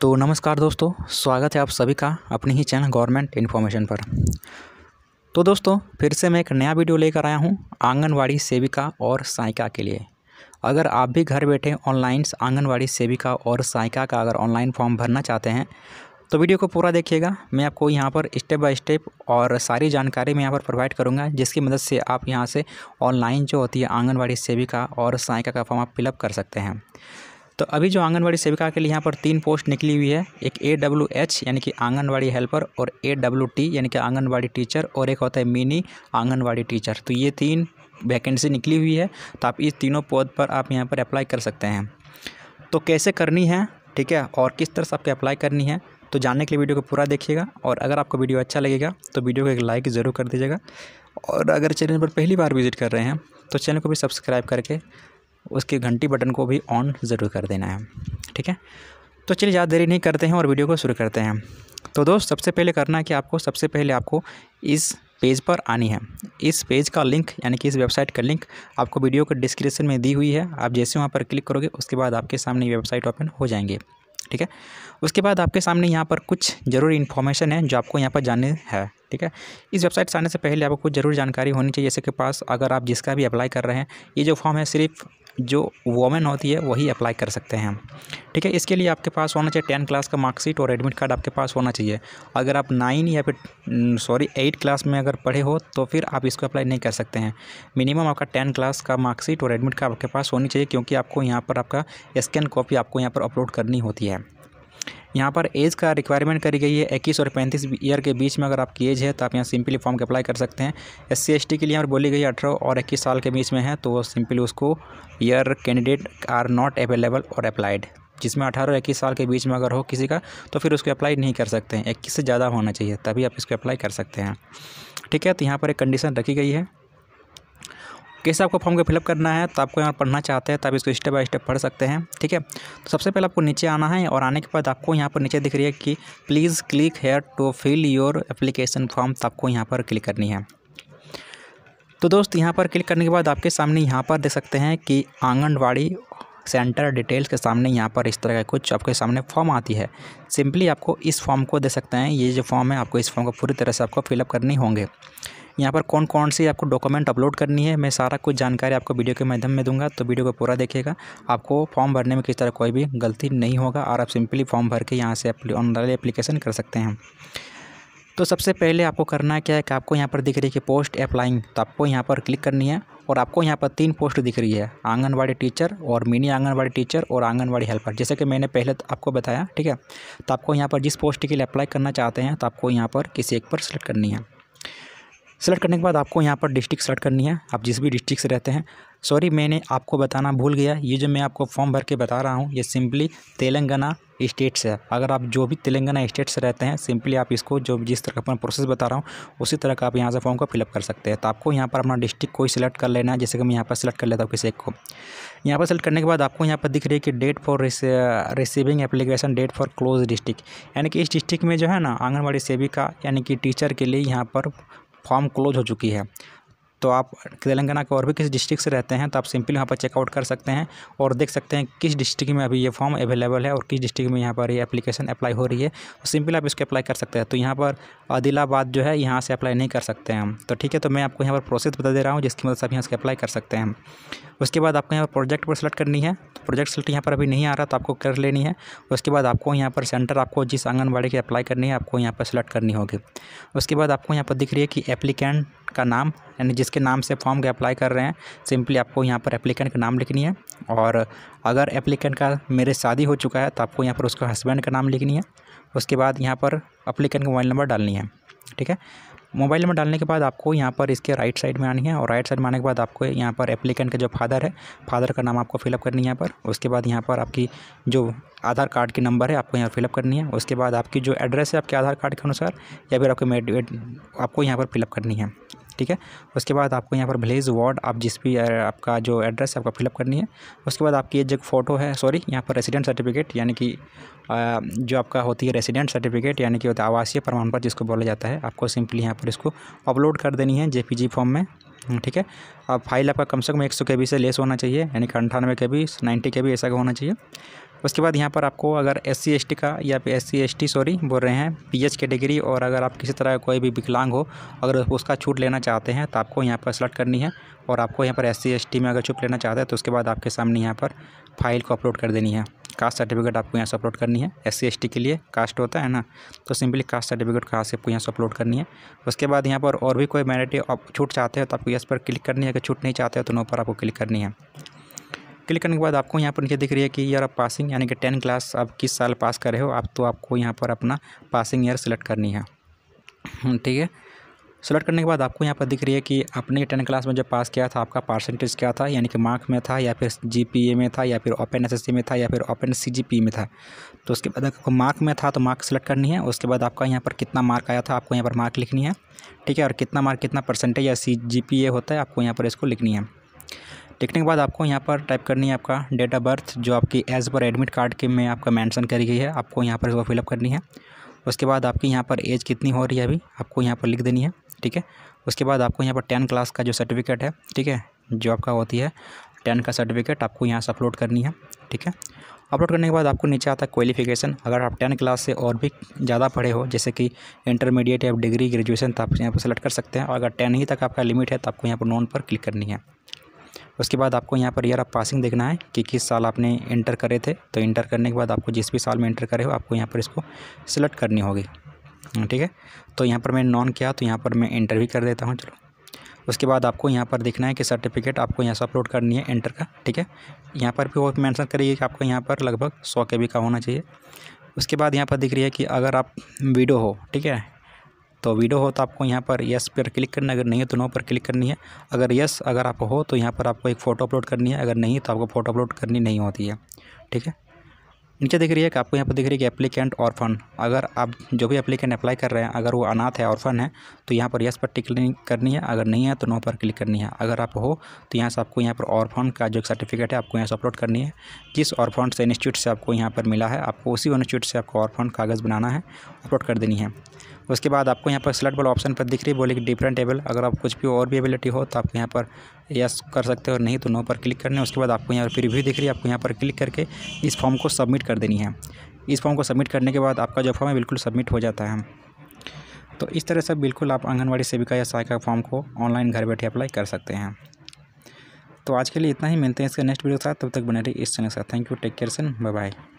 तो नमस्कार दोस्तों स्वागत है आप सभी का अपने ही चैनल गवर्नमेंट इन्फॉर्मेशन पर तो दोस्तों फिर से मैं एक नया वीडियो लेकर आया हूँ आंगनवाड़ी सेविका और सहायिका के लिए अगर आप भी घर बैठे ऑनलाइन आंगनवाड़ी सेविका और सहायिका का अगर ऑनलाइन फॉर्म भरना चाहते हैं तो वीडियो को पूरा देखिएगा मैं आपको यहाँ पर स्टेप बाय स्टेप और सारी जानकारी मैं यहाँ पर प्रोवाइड करूँगा जिसकी मदद से आप यहाँ से ऑनलाइन जो होती है आंगनवाड़ी सेविका और सहायिका का फॉर्म आप फिलअप कर सकते हैं तो अभी जो आंगनबाड़ी सेविका के लिए यहाँ पर तीन पोस्ट निकली हुई है एक ए डब्ल्यू एच यानी कि आंगनबाड़ी हेल्पर और ए डब्ल्यू टी यानी कि आंगनबाड़ी टीचर और एक होता है मिनी आंगनबाड़ी टीचर तो ये तीन वैकेंसी निकली हुई है तो आप इस तीनों पद पर आप यहाँ पर अप्लाई कर सकते हैं तो कैसे करनी है ठीक है और किस तरह से आपको अप्लाई करनी है तो जानने के लिए वीडियो को पूरा देखिएगा और अगर आपको वीडियो अच्छा लगेगा तो वीडियो को एक लाइक ज़रूर कर दीजिएगा और अगर चैनल पर पहली बार विजिट कर रहे हैं तो चैनल को भी सब्सक्राइब करके उसके घंटी बटन को भी ऑन ज़रूर कर देना है ठीक है तो चलिए ज़्यादा देरी नहीं करते हैं और वीडियो को शुरू करते हैं तो दोस्त सबसे पहले करना है कि आपको सबसे पहले आपको इस पेज पर आनी है इस पेज का लिंक यानी कि इस वेबसाइट का लिंक आपको वीडियो के डिस्क्रिप्शन में दी हुई है आप जैसे वहाँ पर क्लिक करोगे उसके बाद आपके सामने वेबसाइट ओपन हो जाएंगे ठीक है उसके बाद आपके सामने यहाँ पर कुछ ज़रूरी इन्फॉर्मेशन है जो आपको यहाँ पर जानने है ठीक है इस वेबसाइट से आने से पहले आपको कुछ ज़रूर जानकारी होनी चाहिए जैसे कि पास अगर आप जिसका भी अप्लाई कर रहे हैं ये जो फॉर्म है सिर्फ जो वोमेन होती है वही अप्लाई कर सकते हैं ठीक है इसके लिए आपके पास होना चाहिए टेन क्लास का मार्कशीट और एडमिट कार्ड आपके पास होना चाहिए अगर आप नाइन या फिर सॉरी एट क्लास में अगर पढ़े हो तो फिर आप इसको अप्लाई नहीं कर सकते हैं मिनिमम आपका टेन क्लास का मार्कशीट और एडमिट कार्ड आपके पास होनी चाहिए क्योंकि आपको यहाँ पर आपका स्कैन कॉपी आपको यहाँ पर अपलोड करनी होती है यहाँ पर एज का रिक्वायरमेंट करी गई है इक्कीस और पैंतीस ईयर के बीच में अगर आपकी एज है तो आप यहाँ सिंपली फॉर्म के अप्लाई कर सकते हैं एस सी एस टी के लिए यहाँ बोली गई अठारह और इक्कीस साल के बीच में है तो सिंपली उसको year candidate are not available और अप्लाइड जिसमें अठारह और इक्कीस साल के बीच में अगर हो किसी का तो फिर उसको अप्लाई नहीं कर सकते हैं इक्कीस से ज़्यादा होना चाहिए तभी आप इसको अप्लाई कर सकते हैं ठीक है तो यहाँ पर एक कंडीशन रखी गई है कैसे आपको फॉर्म को फिलअप करना है तो आपको यहाँ पढ़ना चाहते हैं तो आप इसको स्टेप बाय स्टेप पढ़ सकते हैं ठीक है तो सबसे पहले आपको नीचे आना है और आने के बाद आपको यहाँ पर नीचे दिख रही है कि please click here to fill your application form तो आपको यहाँ पर क्लिक करनी है तो दोस्त यहाँ पर क्लिक करने के बाद आपके सामने यहाँ पर देख सकते हैं कि आंगनबाड़ी सेंटर डिटेल्स के सामने यहाँ पर इस तरह का कुछ आपके सामने फॉर्म आती है सिंपली आपको इस फॉर्म को दे सकते हैं ये जो फॉर्म है आपको इस फॉर्म को पूरी तरह से आपको फिलअप करनी होंगे यहाँ पर कौन कौन सी आपको डॉक्यूमेंट अपलोड करनी है मैं सारा कुछ जानकारी आपको वीडियो के माध्यम में दूंगा तो वीडियो को पूरा देखिएगा आपको फॉर्म भरने में किस तरह कोई भी गलती नहीं होगा और आप सिंपली फॉर्म भर के यहाँ से ऑनलाइन अप्लीकेशन कर सकते हैं तो सबसे पहले आपको करना क्या है कि आपको यहाँ पर दिख रही है कि पोस्ट अप्लाइंग तो आपको यहाँ पर क्लिक करनी है और आपको यहाँ पर तीन पोस्ट दिख रही है आंगनवाड़ी टीचर और मिनी आंगनवाड़ी टीचर और आंगनवाड़ी हेल्पर जैसे कि मैंने पहले तो आपको बताया ठीक है तो आपको यहाँ पर जिस पोस्ट के लिए अप्लाई करना चाहते हैं तो आपको यहाँ पर किसी एक पर सेलेक्ट करनी है सेलेक्ट करने के बाद आपको यहाँ पर डिस्ट्रिक्ट सेलेक्ट करनी है आप जिस भी डिस्ट्रिक्ट से रहते हैं सॉरी मैंने आपको बताना भूल गया ये जो मैं आपको फॉर्म भर के बता रहा हूँ ये सिंपली तेलंगाना स्टेट से है अगर आप जो भी तेलंगाना स्टेट से रहते हैं सिंपली आप इसको जो जिस तरह का अपना प्रोसेस बता रहा हूँ उसी तरह का आप यहाँ से फॉर्म को फिलअप कर सकते हैं तो आपको यहाँ पर अपना डिस्ट्रिक्ट कोई सिलेक्ट कर लेना है जैसे कि मैं यहाँ पर सिलेक्ट कर लेता हूँ किसी एक को यहाँ पर सिलेक्ट करने के बाद आपको यहाँ पर दिख रही है कि date for receiving application date for close district यानी कि इस डिस्ट्रिक्ट में जो है ना आंगनबाड़ी सेविका यानी कि टीचर के लिए यहाँ पर फॉर्म क्लोज हो चुकी है तो आप तेलंगाना के और भी किस डिस्ट्रिक्ट से रहते हैं तो आप सिंपली यहाँ पर चेकआउट कर सकते हैं और देख सकते हैं किस डिस्ट्रिक्ट में अभी ये फॉर्म अवेलेबल है और किस डिस्ट्रिक्ट में यहाँ पर ये एप्लीकेशन अप्लाई हो रही है तो सिंपली आप इसको अप्लाई कर सकते हैं तो यहाँ पर आदिलाबाद जो है यहाँ से अप्लाई नहीं कर सकते हैं तो ठीक है तो मैं आपको यहाँ पर प्रोसेस बता दे रहा हूँ जिसकी मदद मतलब से आप यहाँ से अप्लाई कर सकते हैं उसके बाद आपको यहाँ पर प्रोजेक्ट पर सेलेक्ट करनी है तो प्रोजेक्ट सेलेक्ट यहाँ पर अभी नहीं आ रहा तो आपको कर लेनी है उसके बाद आपको यहाँ पर सेंटर आपको जिस आंगनबाड़ी की अप्लाई करनी है आपको यहाँ पर सेलेक्ट करनी होगी उसके बाद आपको यहाँ पर दिख रही है कि एप्लीकेंट का नाम यानी जिसके नाम से फॉर्म के अप्लाई कर रहे हैं सिंपली आपको यहाँ पर एप्लीकेंट का नाम लिखनी है और अगर एप्लीकेंट का मेरे शादी हो चुका है तो आपको यहाँ पर उसका हस्बैंड का नाम लिखनी है उसके बाद यहाँ पर अप्लीकेंट का मोबाइल नंबर डालनी है ठीक है मोबाइल में डालने के बाद आपको यहाँ पर इसके राइट साइड में आनी है और राइट साइड में आने के बाद आपको यहाँ पर एप्लीकेंट का जो फादर है फादर का नाम आपको फिलअप करनी है यहाँ पर उसके बाद यहाँ पर आपकी जो आधार कार्ड की नंबर है आपको यहाँ फिलअप करनी है उसके बाद आपकी जो एड्रेस है आपके आधार कार्ड के अनुसार या फिर आपके आपको यहाँ पर फिलअप करनी है ठीक है उसके बाद आपको यहाँ पर भलेज वार्ड आप जिस भी आपका जो एड्रेस है आपका फिलअप करनी है उसके बाद आपकी ये जो फ़ोटो है सॉरी यहाँ पर रेसिडेंट सर्टिफिकेट यानी कि जो आपका होती है रेसिडेंट सर्टिफिकेट यानी कि होता है आवासीय प्रमाण पत्र जिसको बोला जाता है आपको सिंपली यहाँ पर इसको अपलोड कर देनी है जे फॉर्म में हम्म, ठीक है अब फाइल आपका कम से कम एक सौ के बी से लेस होना चाहिए यानी कि अंठानवे के बी नाइन्टी के बी ऐसा होना चाहिए उसके बाद यहाँ पर आपको अगर एस सी का या फिर एस सी सॉरी बोल रहे हैं पी एच कैटेगरी और अगर आप किसी तरह कोई भी विकलांग हो अगर उसका छूट लेना चाहते हैं तो आपको यहाँ पर सेलेक्ट करनी है और आपको यहाँ पर एस सी में अगर छूट लेना चाहते हैं तो उसके बाद आपके सामने यहाँ पर फाइल को अपलोड कर देनी है कास्ट सर्टिफिकेट आपको यहाँ से अपलोड करनी है एस सी के लिए कास्ट होता है ना तो सिंपली कास्ट सर्टिफिकेट कहाँ से आपको यहाँ से अपलोड करनी है उसके बाद यहाँ पर और भी कोई मैरिटी आप छूट चाहते हैं तो आपको यस पर क्लिक करनी है अगर छूट नहीं चाहते हो तो नो पर आपको क्लिक करनी है क्लिक करने के बाद आपको यहाँ पर नीचे दिख रही है कि ईयर ऑफ पासिंग यानी कि टेन क्लास आप किस साल पास कर रहे हो आप तो आपको यहाँ पर अपना पासिंग ईयर सेलेक्ट करनी है हम्म, ठीक है सेलेक्ट करने के बाद आपको यहाँ पर दिख रही है कि आपने टेन क्लास में जब पास किया था आपका परसेंटेज क्या था यानी कि मार्क में था या फिर जीपीए में था या फिर ओपन एसएससी में था या फिर ओपन सीजीपी में था तो उसके बाद आपको मार्क में था तो मार्क सेलेक्ट करनी है उसके बाद आपका यहाँ पर कितना मार्क आया था आपको यहाँ पर मार्क लिखनी है ठीक है और कितना मार्क कितना परसेंटेज या सी होता है आपको यहाँ पर इसको लिखनी है लिखने के बाद आपको यहाँ पर टाइप करनी है आपका डेट ऑफ बर्थ जो आपकी एज पर एडमिट कार्ड के में आपका मेंशन करी गई है आपको यहाँ पर इसको फिलअप करनी है उसके बाद आपकी यहाँ पर एज कितनी हो रही है अभी आपको यहाँ पर लिख देनी है ठीक है उसके बाद आपको यहाँ पर टेन क्लास का जो सर्टिफिकेट है ठीक है जो आपका होती है टेन का सर्टिफिकेट आपको यहाँ से अपलोड करनी है ठीक है अपलोड करने के बाद आपको नीचे आता है क्वालिफिकेशन अगर आप टेन क्लास से और भी ज़्यादा पढ़े हो जैसे कि इंटरमीडिएट या डिग्री ग्रेजुएशन तो आप यहाँ पर सेलेक्ट कर सकते हैं और अगर टेन ही तक आपका लिमिट है तो आपको यहाँ पर नॉन पर क्लिक करनी है उसके बाद आपको यहाँ पर ईयर ऑफ पासिंग देखना है कि किस साल आपने इंटर करे थे तो इंटर करने के बाद आपको जिस भी साल में इंटर करे हो आपको यहाँ पर इसको सिलेक्ट करनी होगी हम्म, ठीक है तो यहाँ पर मैं नॉन किया तो यहाँ पर मैं इंटर भी कर देता हूँ चलो उसके बाद आपको यहाँ पर देखना है कि सर्टिफिकेट आपको यहाँ से अपलोड करनी है इंटर का ठीक है यहाँ पर भी वो मैंसन करिए कि आपको यहाँ पर लगभग सौ के बी का होना चाहिए उसके बाद यहाँ पर दिख रही है कि अगर आप वीडियो हो ठीक है तो वीडियो हो तो आपको यहाँ पर यस पर क्लिक करना है अगर नहीं हो तो नो पर क्लिक करनी है अगर यस अगर आप हो तो यहाँ पर आपको एक फ़ोटो अपलोड करनी है अगर नहीं तो आपको फ़ोटो अपलोड करनी नहीं होती है ठीक है नीचे दिख रही है कि आपको यहाँ पर दिख रही है कि एप्लीकेंट ऑर्फन अगर आप जो भी एप्लीकेंट अप्लाई कर रहे हैं अगर वो अनाथ है ऑर्फन है तो यहाँ पर यस पर टिक करनी है अगर नहीं है तो नो पर क्लिक करनी है अगर आप हो तो यहाँ से आपको यहाँ पर ऑर्फन का जो सर्टिफिकेट है आपको यहाँ से अपलोड करनी है जिस ऑर्फन से इंस्टीट्यूट से आपको यहाँ पर मिला है आपको उसी इंस्टीट्यूट से आपको ऑर्फन कागज़ बनाना है अपलोड कर देनी है उसके बाद आपको यहाँ पर सिलेक्ट वाला ऑप्शन पर दिख रही है बोले कि डिफरेंट टेबल अगर आप कुछ भी और भी एबिलिटी हो तो आपको यहाँ पर यस कर सकते हो और नहीं तो नो पर क्लिक करना है उसके बाद आपको यहाँ पर रिव्यू दिख रही है आपको यहाँ पर क्लिक करके इस फॉर्म को सबमिट कर देनी है इस फॉर्म को सबमिट करने के बाद आपका जो फॉर्म है बिल्कुल सबमिट हो जाता है तो इस तरह से बिल्कुल आप आंगनबाड़ी सेविका या सहायिका फॉर्म को ऑनलाइन घर बैठे अप्लाई कर सकते हैं तो आज के लिए इतना ही मिलते हैं इसके नेक्स्ट वीडियो के साथ तब तक बने रही इस चैनल के साथ thank you take care son bye bye